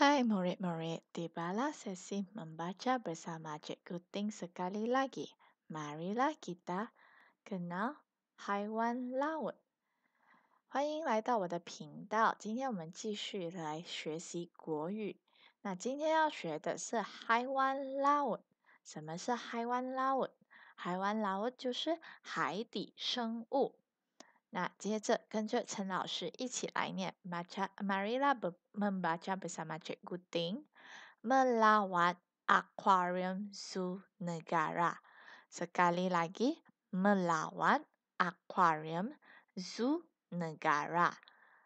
Hi, m u r i d m u r i d tiba la sesi membaca bersama Jack g u t t i n g sekali lagi. Mari lah kita kenal Haiwan l a w t 欢迎来到我的频道，今天我们继续来学习国语。那今天要学的是 Haiwan l a u t 什么是 Haiwan l a u u Haiwan l a u t 就是海底生物。那接着跟着陈老师一起来念，membaca Maria l membaca bersama cek guting melawan aquarium z u n e g a r a sekali lagi melawan aquarium z u n e g a r a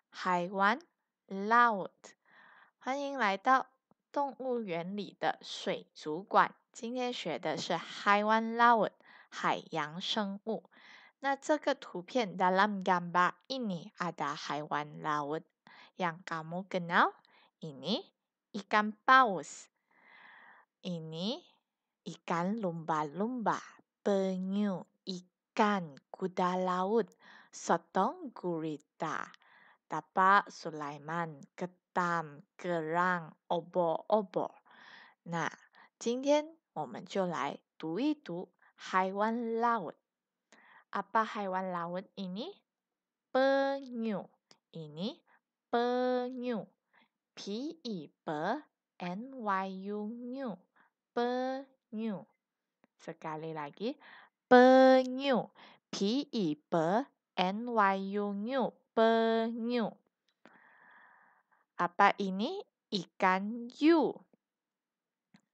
海湾 loud 欢迎来到动物园里的水族馆，今天学的是海湾 loud 海洋生物。那这个图片 dalam gambar ini ada haiwan laut yang kamu kenal ini ikan paus ini ikan lumba-lumba penyu ikan kuda laut sotong gurita tapak sulaiman ketam kerang obo-obo nah 今天我们就来读一读 haiwan laut apa haiwan laut ini? Penyu. Ini penyu. P E P N Y U nyu. Penyu. Sekali lagi, penyu. P E P N Y U nyu. Penyu. Apa ini? Ikan yu.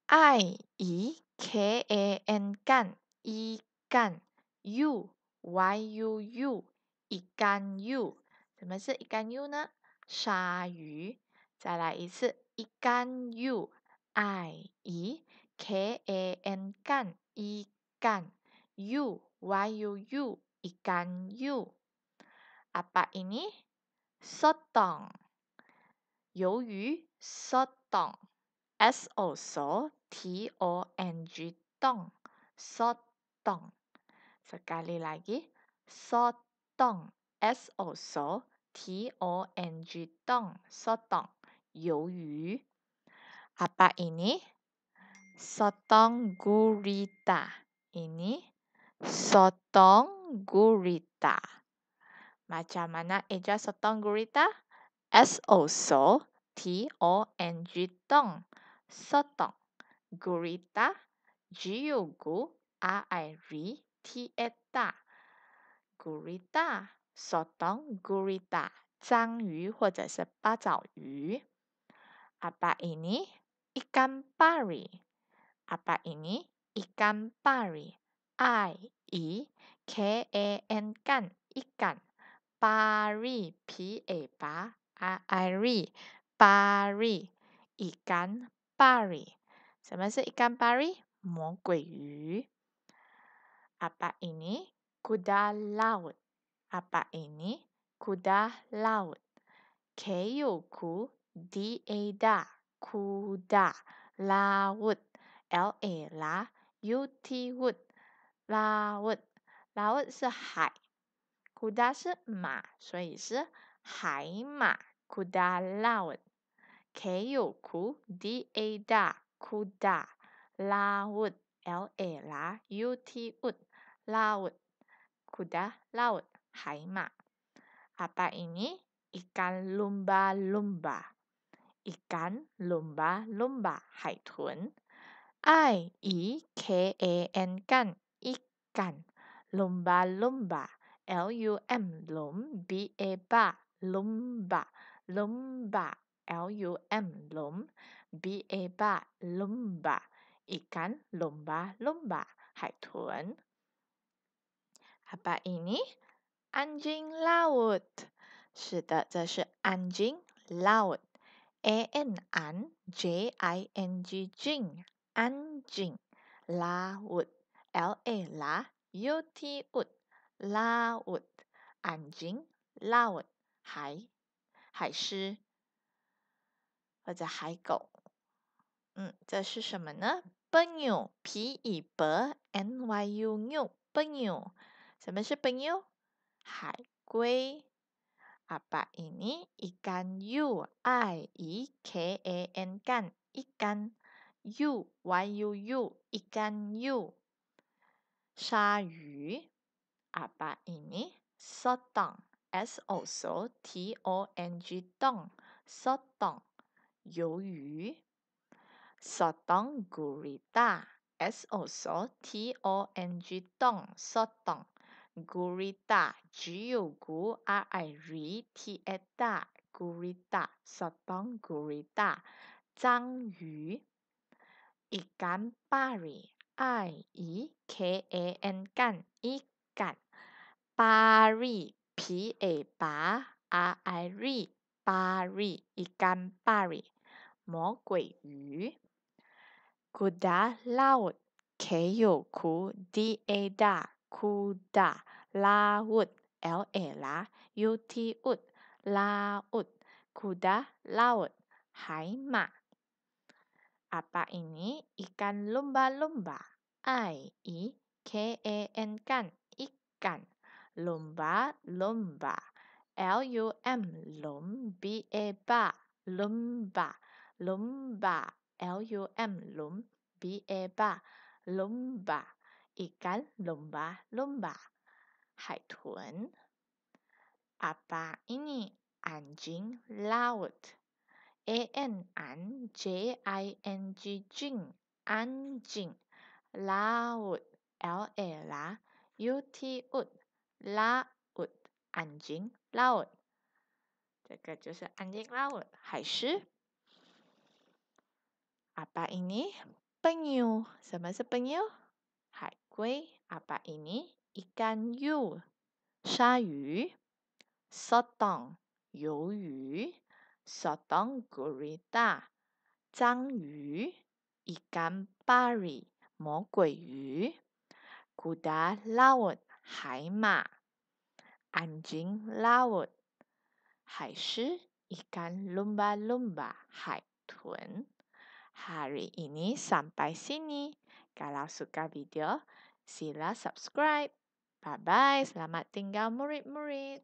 I E K A N kan. Ikan. You. y u u 一干 u，什么是一干 u 呢？鲨鱼，再来一次一干 u，i e k a n 干一干 u y u u 一干 u，阿爸，印尼，sotong，鱿鱼，sotong，s o s o t o n g tong，sotong。Sekali lagi, sotong. S O S O T O N G tong, sotong. Yoyu. Apa ini? Sotong gurita. Ini sotong gurita. Macam mana eja sotong gurita? S O S O T O N G tong, sotong. Gurita, u g G a i ri, t e t a g u r i t a Sotong g u r i t a 章鱼或者是八爪鱼。apa ini ikan pari apa ini ikan pari i e k a n g a n ikan pari p a r i pari ikan pari，什么是 ikan pari？魔鬼鱼。Apa ini? Kuda laut. Apa ini? Kuda laut. Keyoku di eda kuda laut. L A L U T wood laut laut 是海，kuda 是马，所以是海马 kuda laut。K U K U D A D A kuda laut L A L U T wood。laut kuda laut hai ma apa ini ikan lumba lumba ikan lumba lumba hai tun i e k a e n kan ikan lumba lumba l u m lum b a e ba lumba lumba l u m lum b a e ba lumba ikan lumba lumba hai tun apa i n i anjing laut，是的，这是 anjing laut，a n an j i n g jing，anjing laut，l a l a u t laut，anjing laut 海，海狮，或者海狗，嗯，这是什么呢？nyu b p i b n y u nyu nyu 什么是朋友？海龟，阿爸，这是鱼，I E K A N 鱼，鱼，Y U U 鱼，鱼，鲨鱼，阿爸，这是，石塘，S O S O T O N G 塘，石塘，鱿鱼，石塘，Gurita，S O S O T O N G 塘，石塘。古里达，只有古阿爱鱼，提埃达，古里达，食堂古里达，章鱼，伊甘巴瑞，爱伊 K A N 甘伊甘，巴瑞 P A R，阿爱瑞巴瑞伊甘巴瑞，魔鬼鱼，古达拉奥，只有古 D A D。kuda laut l a l a u t u d laut kuda laut hai ma apa ini ikan lumba-lumba i e k a n kan ikan lumba-lumba l u m lum b a ba lumba lumba l u m lum b a ba lumba, lumba. lumba. lumba. lumba. lumba ikan lumba-lumba, hai tuan. Apa ini anjing laut? A N N J I N G jing anjing laut L A L U T U laut anjing laut，这个就是 anjing laut 海狮。Apa ini penyu？什么是 penyu？龟，apa ini ikan yu，鲨鱼，sotong 鱿鱼，sotong gurita 章鱼，ikan pari 魔鬼鱼，kuda laut 海马，anjing laut 海狮，ikan lumba lumba 海豚。Hari ini sampai sini. Kalau suka video, Sila subscribe. Bye-bye. Selamat tinggal murid-murid.